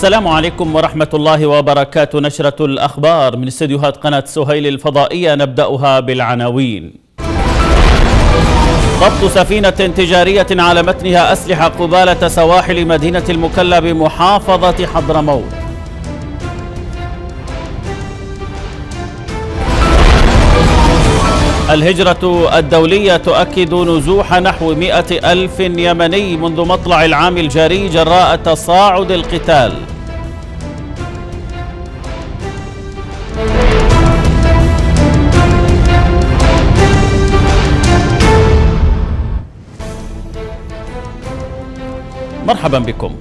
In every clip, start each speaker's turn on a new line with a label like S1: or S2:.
S1: السلام عليكم ورحمة الله وبركاته نشرة الأخبار من استديوهات قناة سهيل الفضائية نبدأها بالعناوين ضبط سفينة تجارية على متنها أسلحة قبالة سواحل مدينة المكلا بمحافظة حضرموت الهجرة الدولية تؤكد نزوح نحو مئة ألف يمني منذ مطلع العام الجاري جراء تصاعد القتال مرحبا بكم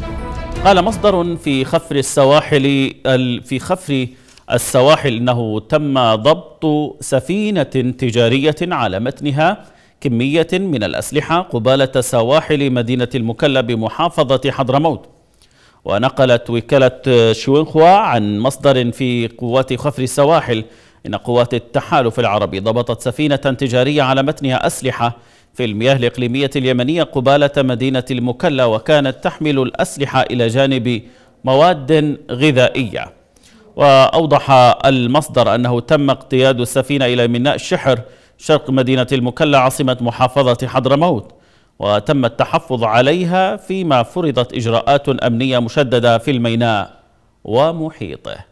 S1: قال مصدر في خفر السواحل في خفر السواحل انه تم ضبط سفينه تجاريه على متنها كميه من الاسلحه قباله سواحل مدينه المكلا بمحافظه حضرموت ونقلت وكاله شوينخوا عن مصدر في قوات خفر السواحل ان قوات التحالف العربي ضبطت سفينه تجاريه على متنها اسلحه في المياه الإقليمية اليمنية قبالة مدينة المكلا وكانت تحمل الأسلحة إلى جانب مواد غذائية وأوضح المصدر أنه تم اقتياد السفينة إلى ميناء الشحر شرق مدينة المكلا عاصمة محافظة حضرموت وتم التحفظ عليها فيما فرضت إجراءات أمنية مشددة في الميناء ومحيطه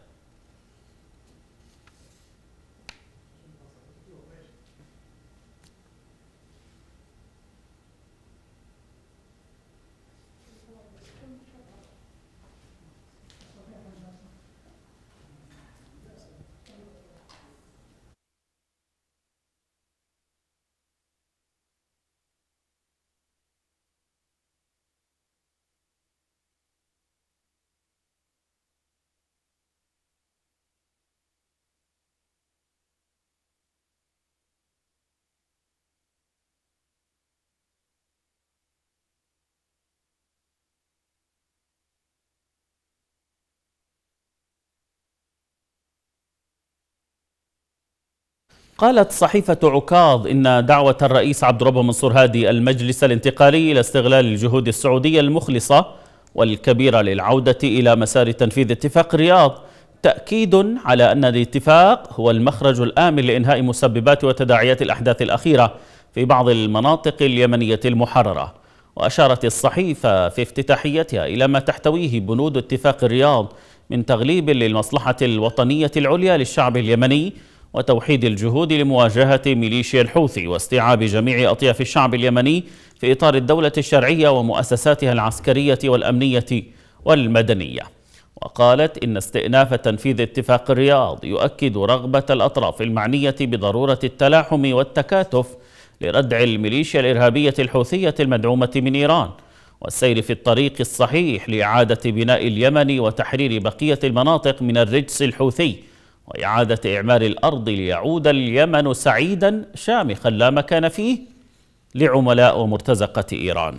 S1: قالت صحيفة عكاظ إن دعوة الرئيس عبد ربه منصور هادي المجلس الانتقالي إلى استغلال الجهود السعودية المخلصة والكبيرة للعودة إلى مسار تنفيذ اتفاق الرياض تأكيد على أن الاتفاق هو المخرج الآمن لإنهاء مسببات وتداعيات الأحداث الأخيرة في بعض المناطق اليمنية المحررة وأشارت الصحيفة في افتتاحيتها إلى ما تحتويه بنود اتفاق الرياض من تغليب للمصلحة الوطنية العليا للشعب اليمني وتوحيد الجهود لمواجهة ميليشيا الحوثي واستيعاب جميع أطياف الشعب اليمني في إطار الدولة الشرعية ومؤسساتها العسكرية والأمنية والمدنية وقالت إن استئناف تنفيذ اتفاق الرياض يؤكد رغبة الأطراف المعنية بضرورة التلاحم والتكاتف لردع الميليشيا الإرهابية الحوثية المدعومة من إيران والسير في الطريق الصحيح لإعادة بناء اليمن وتحرير بقية المناطق من الرجس الحوثي وإعادة إعمار الأرض ليعود اليمن سعيدا شامخا لا مكان فيه لعملاء ومرتزقة إيران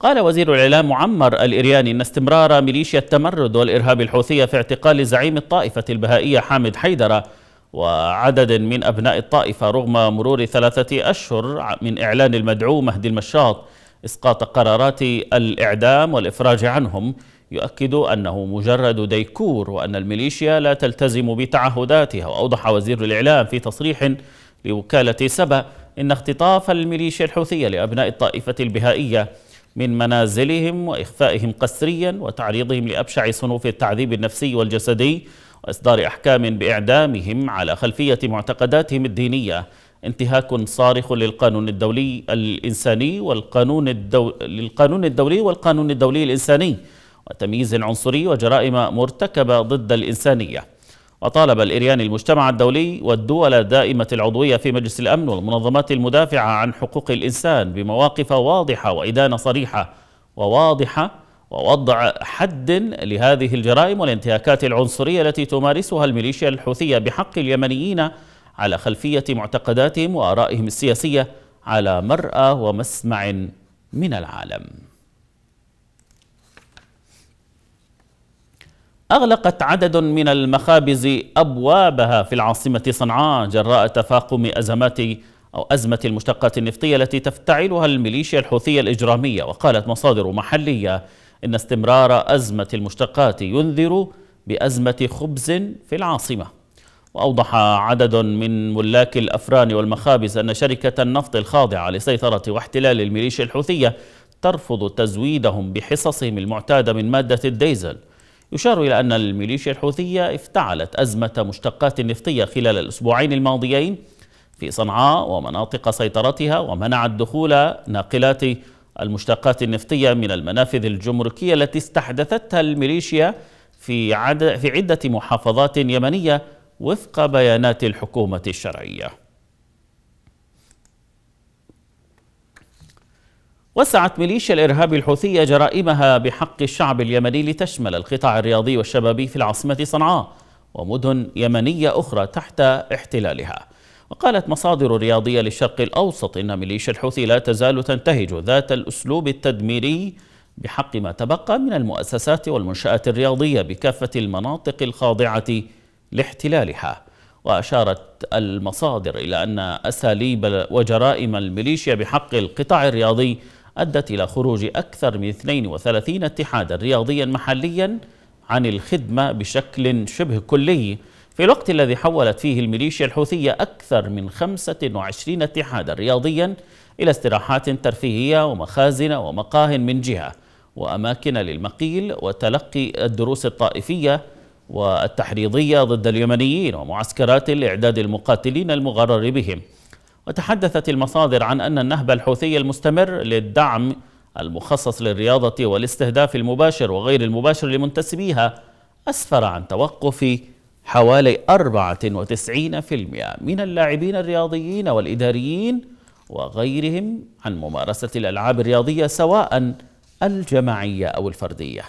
S1: قال وزير الإعلام معمر الإرياني أن استمرار ميليشيا التمرد والإرهاب الحوثية في اعتقال زعيم الطائفة البهائية حامد حيدرة وعدد من أبناء الطائفة رغم مرور ثلاثة أشهر من إعلان المدعو مهدي المشاط إسقاط قرارات الإعدام والإفراج عنهم يؤكد أنه مجرد ديكور وأن الميليشيا لا تلتزم بتعهداتها وأوضح وزير الإعلام في تصريح لوكالة سبأ إن اختطاف الميليشيا الحوثية لأبناء الطائفة البهائية من منازلهم وإخفائهم قسريا وتعريضهم لأبشع صنوف التعذيب النفسي والجسدي وإصدار أحكام بإعدامهم على خلفية معتقداتهم الدينية انتهاك صارخ للقانون الدولي الإنساني والقانون الدو... للقانون الدولي والقانون الدولي الإنساني وتمييز عنصري وجرائم مرتكبة ضد الإنسانية وطالب الإرياني المجتمع الدولي والدول دائمة العضوية في مجلس الأمن والمنظمات المدافعة عن حقوق الإنسان بمواقف واضحة وإدانة صريحة وواضحة ووضع حد لهذه الجرائم والانتهاكات العنصرية التي تمارسها الميليشيا الحوثية بحق اليمنيين على خلفية معتقداتهم وآرائهم السياسية على مرأى ومسمع من العالم أغلقت عدد من المخابز أبوابها في العاصمة صنعاء جراء تفاقم أزمات أو أزمة المشتقات النفطية التي تفتعلها الميليشيا الحوثية الإجرامية وقالت مصادر محلية إن استمرار أزمة المشتقات ينذر بأزمة خبز في العاصمة وأوضح عدد من ملاك الأفران والمخابز أن شركة النفط الخاضعة لسيطرة واحتلال الميليشيا الحوثية ترفض تزويدهم بحصصهم المعتادة من مادة الديزل يشار إلى أن الميليشيا الحوثية افتعلت أزمة مشتقات نفطية خلال الأسبوعين الماضيين في صنعاء ومناطق سيطرتها ومنعت دخول ناقلات المشتقات النفطية من المنافذ الجمركية التي استحدثتها الميليشيا في, عد في عدة محافظات يمنية وفق بيانات الحكومة الشرعية وسعت ميليشيا الإرهاب الحوثية جرائمها بحق الشعب اليمني لتشمل القطاع الرياضي والشبابي في العاصمة صنعاء ومدن يمنية أخرى تحت احتلالها وقالت مصادر رياضية للشرق الأوسط إن ميليشيا الحوثي لا تزال تنتهج ذات الأسلوب التدميري بحق ما تبقى من المؤسسات والمنشآت الرياضية بكافة المناطق الخاضعة لاحتلالها وأشارت المصادر إلى أن أساليب وجرائم الميليشيا بحق القطاع الرياضي أدت إلى خروج أكثر من 32 اتحادا رياضيا محليا عن الخدمة بشكل شبه كلي في الوقت الذي حولت فيه الميليشيا الحوثية أكثر من 25 اتحادا رياضيا إلى استراحات ترفيهية ومخازن ومقاه من جهة وأماكن للمقيل وتلقي الدروس الطائفية والتحريضية ضد اليمنيين ومعسكرات لإعداد المقاتلين المغرر بهم وتحدثت المصادر عن أن النهب الحوثي المستمر للدعم المخصص للرياضة والاستهداف المباشر وغير المباشر لمنتسبيها أسفر عن توقف حوالي 94% من اللاعبين الرياضيين والإداريين وغيرهم عن ممارسة الألعاب الرياضية سواء الجماعية أو الفردية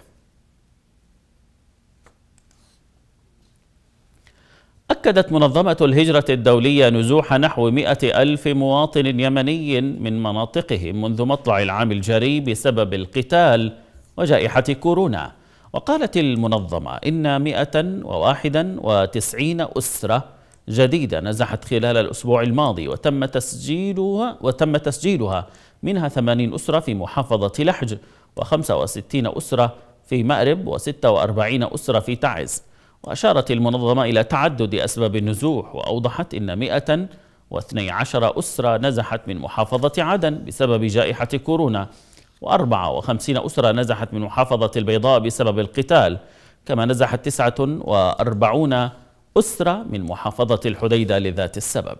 S1: أكدت منظمة الهجرة الدولية نزوح نحو مئة ألف مواطن يمني من مناطقهم منذ مطلع العام الجاري بسبب القتال وجائحة كورونا وقالت المنظمة إن مئة وواحدا وتسعين أسرة جديدة نزحت خلال الأسبوع الماضي وتم تسجيلها, وتم تسجيلها منها 80 أسرة في محافظة لحج و65 أسرة في مأرب و46 أسرة في تعز وأشارت المنظمة إلى تعدد أسباب النزوح وأوضحت إن 112 أسرة نزحت من محافظة عدن بسبب جائحة كورونا و54 أسرة نزحت من محافظة البيضاء بسبب القتال كما نزحت 49 أسرة من محافظة الحديدة لذات السبب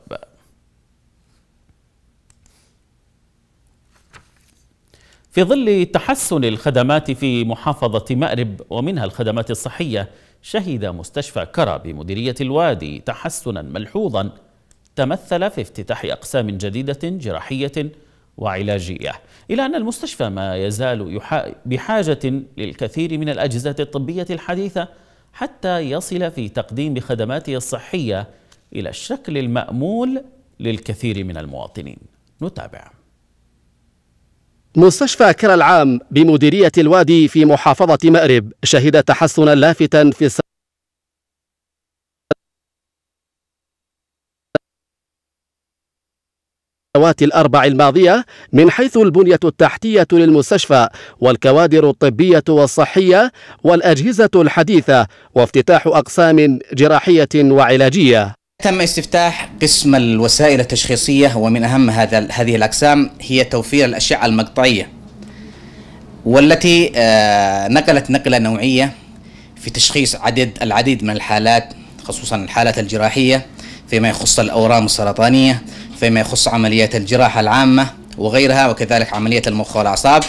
S1: في ظل تحسن الخدمات في محافظة مأرب ومنها الخدمات الصحية شهد مستشفى كرا بمديرية الوادي تحسنا ملحوظا تمثل في افتتاح أقسام جديدة جراحية وعلاجية إلى أن المستشفى ما يزال بحاجة للكثير من الأجهزة الطبية الحديثة حتى يصل في تقديم خدماته الصحية إلى الشكل المأمول للكثير من المواطنين نتابع
S2: مستشفى كرا العام بمديرية الوادي في محافظة مأرب شهد تحسنا لافتا في السنوات الأربع الماضية من حيث البنية التحتية للمستشفى والكوادر الطبية والصحية والأجهزة الحديثة وافتتاح أقسام جراحية وعلاجية تم استفتاح قسم الوسائل التشخيصية ومن أهم هذا هذه الأقسام هي توفير الأشعة المقطعية والتي آه، نقلت نقلة نوعية في تشخيص عدد العديد من الحالات خصوصا الحالات الجراحية فيما يخص الأورام السرطانية فيما يخص عمليات الجراحة العامة وغيرها وكذلك عملية المخ والأعصاب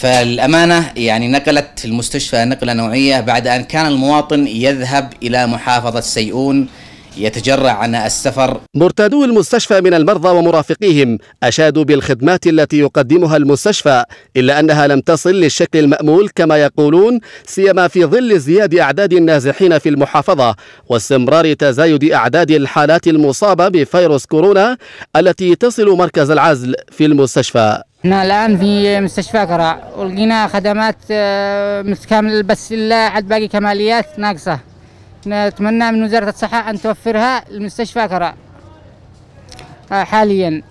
S2: فالأمانة يعني نقلت في المستشفى نقلة نوعية بعد أن كان المواطن يذهب إلى محافظة سيئون يتجرع عن السفر مرتادو المستشفى من المرضى ومرافقيهم أشادوا بالخدمات التي يقدمها المستشفى إلا أنها لم تصل للشكل المأمول كما يقولون سيما في ظل ازدياد أعداد النازحين في المحافظة واستمرار تزايد أعداد الحالات المصابة بفيروس كورونا التي تصل مركز العزل في المستشفى
S3: احنا الان في مستشفى قرع ولقينا خدمات آه، متكامله بس الا عاد باقي كماليات ناقصه نتمنى من وزارة الصحة أن توفرها لمستشفى كراء آه، حاليا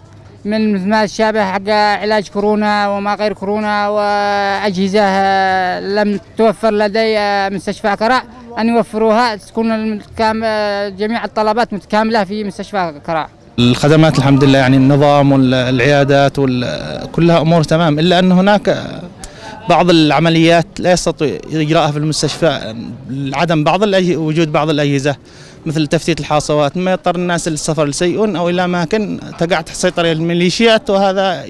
S3: من ما الشابه حق علاج كورونا وما غير كورونا وأجهزة آه، لم توفر لدي آه، مستشفى كراء أن يوفروها تكون جميع الطلبات متكاملة في مستشفى كراء الخدمات الحمد لله يعني النظام والعيادات
S1: كلها أمور تمام إلا أن هناك بعض العمليات لا يستطيع إجراءها في المستشفى لعدم بعض وجود بعض الأجهزة مثل تفتيت الحاصوات ما يضطر
S2: الناس للسفر لسيئون أو إلى أماكن تقع تحت سيطرة الميليشيات وهذا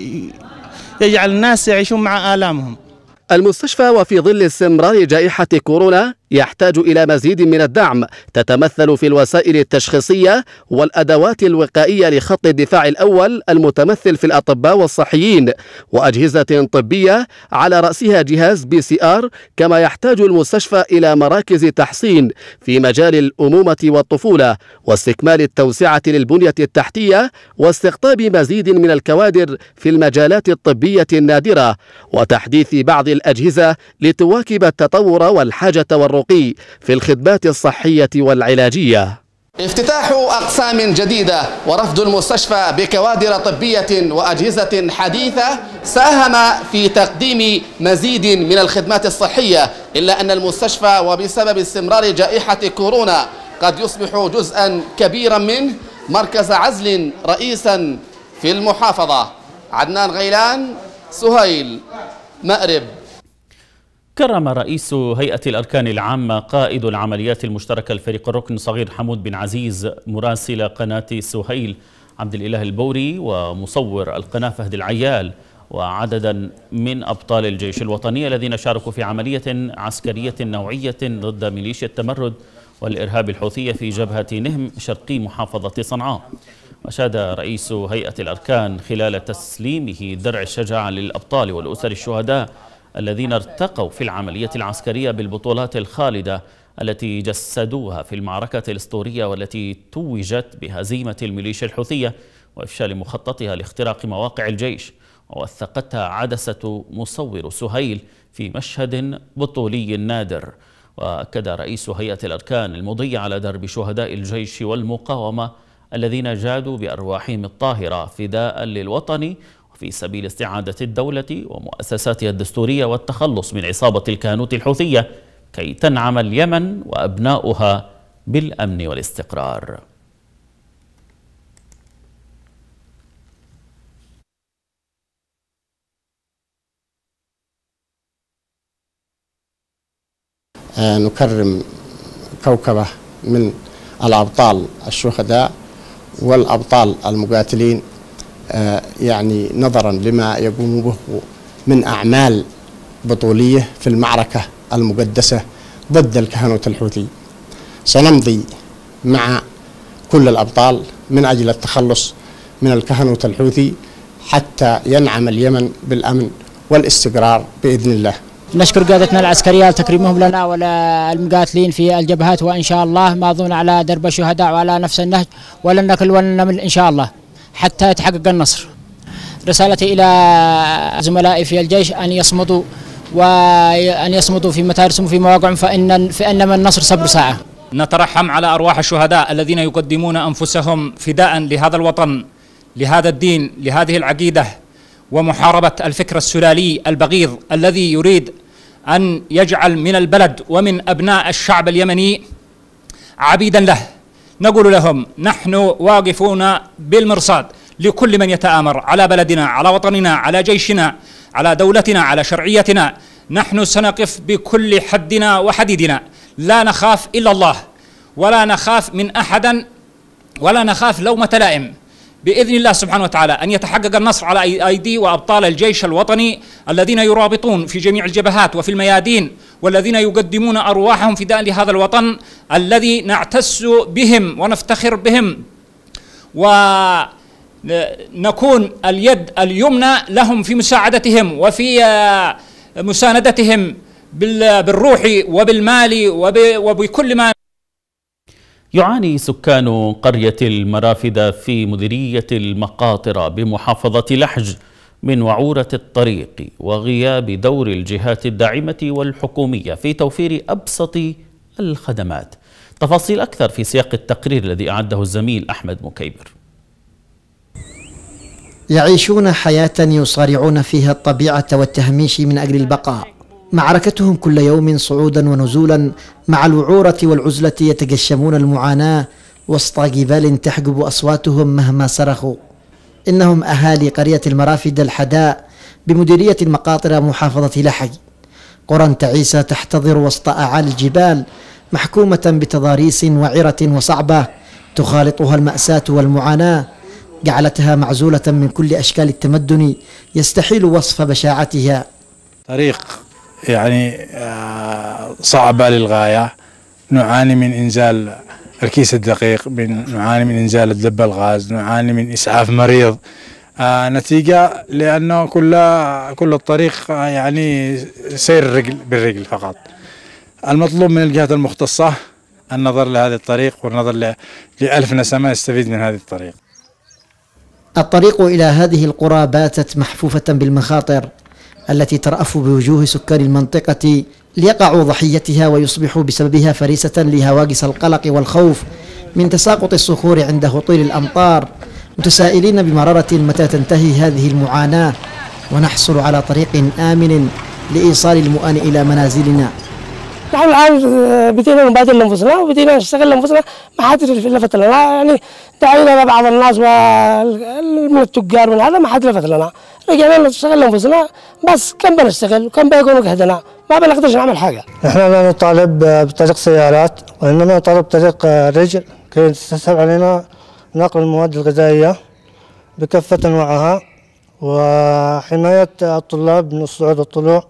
S2: يجعل الناس يعيشون مع آلامهم المستشفى وفي ظل استمرار جائحة كورونا يحتاج إلى مزيد من الدعم تتمثل في الوسائل التشخيصية والأدوات الوقائية لخط الدفاع الأول المتمثل في الأطباء والصحيين وأجهزة طبية على رأسها جهاز بي سي آر كما يحتاج المستشفى إلى مراكز تحصين في مجال الأمومة والطفولة واستكمال التوسعة للبنية التحتية واستقطاب مزيد من الكوادر في المجالات الطبية النادرة وتحديث بعض الأجهزة لتواكب التطور والحاجة والرقابة الطرقي في الخدمات الصحية والعلاجية افتتاح أقسام جديدة ورفد المستشفى بكوادر طبية وأجهزة حديثة ساهم في تقديم مزيد من الخدمات الصحية إلا أن المستشفى وبسبب استمرار جائحة كورونا قد يصبح جزءا كبيرا منه مركز عزل رئيسا في المحافظة عدنان غيلان سهيل مأرب
S1: كرم رئيس هيئة الأركان العامة قائد العمليات المشتركة الفريق الركن صغير حمود بن عزيز مراسل قناة سهيل عبد الإله البوري ومصور القناة فهد العيال وعددا من أبطال الجيش الوطني الذين شاركوا في عملية عسكرية نوعية ضد ميليشيا التمرد والإرهاب الحوثية في جبهة نهم شرقي محافظة صنعاء أشاد رئيس هيئة الأركان خلال تسليمه درع الشجاعة للأبطال والأسر الشهداء الذين ارتقوا في العملية العسكرية بالبطولات الخالدة التي جسدوها في المعركة الاسطورية والتي توجت بهزيمة الميليشيا الحوثية وإفشال مخططها لاختراق مواقع الجيش ووثقتها عدسة مصور سهيل في مشهد بطولي نادر وأكد رئيس هيئة الأركان المضي على درب شهداء الجيش والمقاومة الذين جادوا بأرواحهم الطاهرة فداء للوطن في سبيل استعادة الدولة ومؤسساتها الدستورية والتخلص من عصابة الكهنوت الحوثية كي تنعم اليمن وأبناؤها بالأمن والاستقرار
S3: آه، نكرم كوكبة من الأبطال الشهداء والأبطال المقاتلين آه، يعني نظرا لما يقوم به من أعمال بطولية في المعركة المقدسة ضد الكهنوت الحوثي سنمضي مع كل الأبطال من أجل التخلص من الكهنوت الحوثي حتى ينعم اليمن بالأمن والاستقرار بإذن الله نشكر قادتنا العسكرية على تكريمهم لنا وللمقاتلين في الجبهات وإن شاء الله ماضون على درب الشهداء وعلى نفس النهج ولن نكل ولن نمل إن شاء الله حتى يتحقق النصر رسالتي إلى زملائي في الجيش أن يصمدوا وأن يصمدوا في متارسهم وفي مواقعهم فإن فإنما النصر صبر ساعة نترحم على أرواح الشهداء الذين يقدمون أنفسهم فداء لهذا الوطن لهذا الدين لهذه العقيدة ومحاربة الفكر السلالي البغيض الذي يريد أن يجعل من البلد ومن أبناء الشعب اليمني عبيدا له نقول لهم نحن واقفون بالمرصاد لكل من يتآمر على بلدنا على وطننا على جيشنا على دولتنا على شرعيتنا نحن سنقف بكل حدنا وحديدنا لا نخاف إلا الله ولا نخاف من أحدا ولا نخاف لومة لائم باذن الله سبحانه وتعالى ان يتحقق النصر على ايدي وابطال الجيش الوطني الذين يرابطون في جميع الجبهات وفي الميادين والذين يقدمون ارواحهم فداء لهذا الوطن الذي نعتز بهم ونفتخر بهم و نكون اليد اليمنى لهم في مساعدتهم وفي آه، مساندتهم بالروح وبالمال وبكل ما
S1: يعاني سكان قرية المرافدة في مديرية المقاطرة بمحافظة لحج من وعورة الطريق وغياب دور الجهات الداعمة والحكومية في توفير أبسط الخدمات تفاصيل أكثر في سياق التقرير الذي أعده الزميل أحمد مكيبر
S4: يعيشون حياة يصارعون فيها الطبيعة والتهميش من أجل البقاء معركتهم كل يوم صعودا ونزولا مع الوعورة والعزلة يتجشمون المعاناة وسط جبال تحجب أصواتهم مهما صرخوا إنهم أهالي قرية المرافد الحداء بمديرية المقاطرة محافظة لحج قرى تعيسة تحتضر وسط أعالي الجبال محكومة بتضاريس وعرة وصعبة تخالطها المأساة والمعاناة جعلتها معزولة من كل أشكال التمدن يستحيل وصف بشاعتها
S3: طريق يعني آه، صعبة للغاية نعاني من إنزال الكيس الدقيق نعاني من إنزال الدب الغاز نعاني من إسعاف مريض آه، نتيجة لأنه كل كل الطريق آه، يعني سير الرجل بالرجل فقط المطلوب من الجهات المختصة النظر لهذه الطريق والنظر لألف نسمة يستفيد من هذه الطريق
S4: الطريق إلى هذه القرى باتت محفوفة بالمخاطر التي ترأف بوجوه سكان المنطقة ليقعوا ضحيتها ويصبحوا بسببها فريسة لهواجس القلق والخوف من تساقط الصخور عند هطول الأمطار متسائلين بمرارة متى تنتهي هذه المعاناة ونحصل على طريق آمن لإيصال المؤن إلى منازلنا نحن الان آه، بدينا نبادل لانفسنا وبدينا نشتغل لانفسنا ما حد لفت لنا يعني دعينا بعض الناس من التجار من هذا ما حد لفت لنا رجعنا نشتغل لانفسنا بس كم بنشتغل وكم بيكون وقتنا ما بنقدرش نعمل حاجه
S3: احنا لا نطالب آه، بطريق سيارات وانما نطالب بطريق آه، رجل كي تسهل علينا
S2: نقل المواد الغذائيه بكافه انواعها وحمايه الطلاب من الصعود والطلوع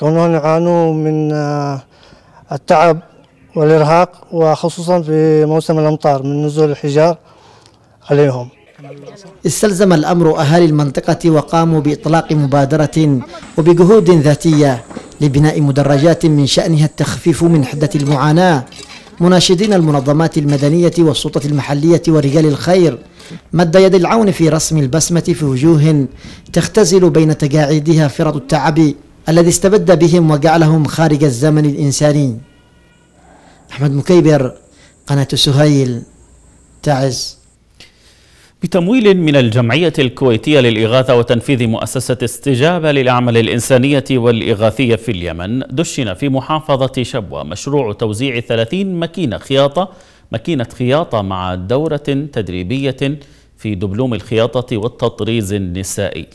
S2: كونهم يعانوا من التعب والإرهاق وخصوصا في موسم الأمطار من نزول الحجار
S4: عليهم استلزم الأمر أهالي المنطقة وقاموا بإطلاق مبادرة وبجهود ذاتية لبناء مدرجات من شأنها التخفيف من حدة المعاناة مناشدين المنظمات المدنية والسلطة المحلية ورجال الخير مد يد العون في رسم البسمة في وجوه تختزل بين تجاعيدها فرط التعب الذي استبد بهم وجعلهم خارج الزمن الإنساني أحمد مكيبر قناة سهيل تعز
S1: بتمويل من الجمعية الكويتية للإغاثة وتنفيذ مؤسسة استجابة للأعمال الإنسانية والإغاثية في اليمن دشن في محافظة شبوة مشروع توزيع 30 ماكينة خياطة ماكينة خياطة مع دورة تدريبية في دبلوم الخياطة والتطريز النسائي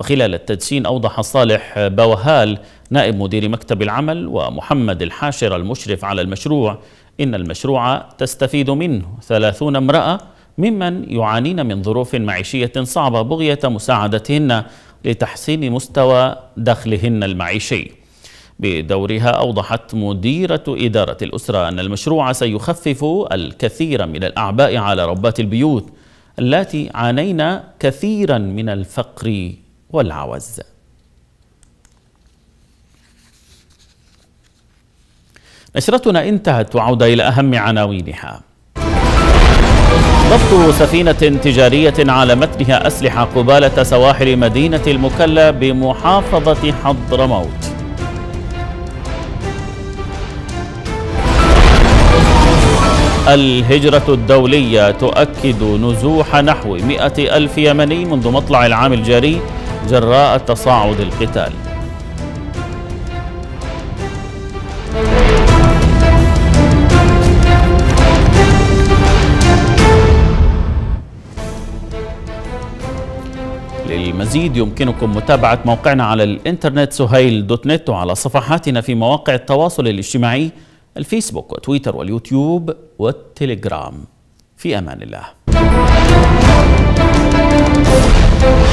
S1: وخلال التدشين أوضح صالح بوهال نائب مدير مكتب العمل ومحمد الحاشر المشرف على المشروع إن المشروع تستفيد منه ثلاثون امرأة ممن يعانين من ظروف معيشية صعبة بغية مساعدتهن لتحسين مستوى دخلهن المعيشي بدورها أوضحت مديرة إدارة الأسرة أن المشروع سيخفف الكثير من الأعباء على ربات البيوت التي عانينا كثيرا من الفقر والعوز نشرتنا انتهت وعودة إلى أهم عناوينها ضبط سفينة تجارية على متنها أسلحة قبالة سواحل مدينة المكلا بمحافظة حضرموت الهجرة الدولية تؤكد نزوح نحو مئة ألف يمني منذ مطلع العام الجاري جراء تصاعد القتال للمزيد يمكنكم متابعة موقعنا على الانترنت سهيل دوت نت وعلى صفحاتنا في مواقع التواصل الاجتماعي الفيسبوك وتويتر واليوتيوب والتليجرام في أمان الله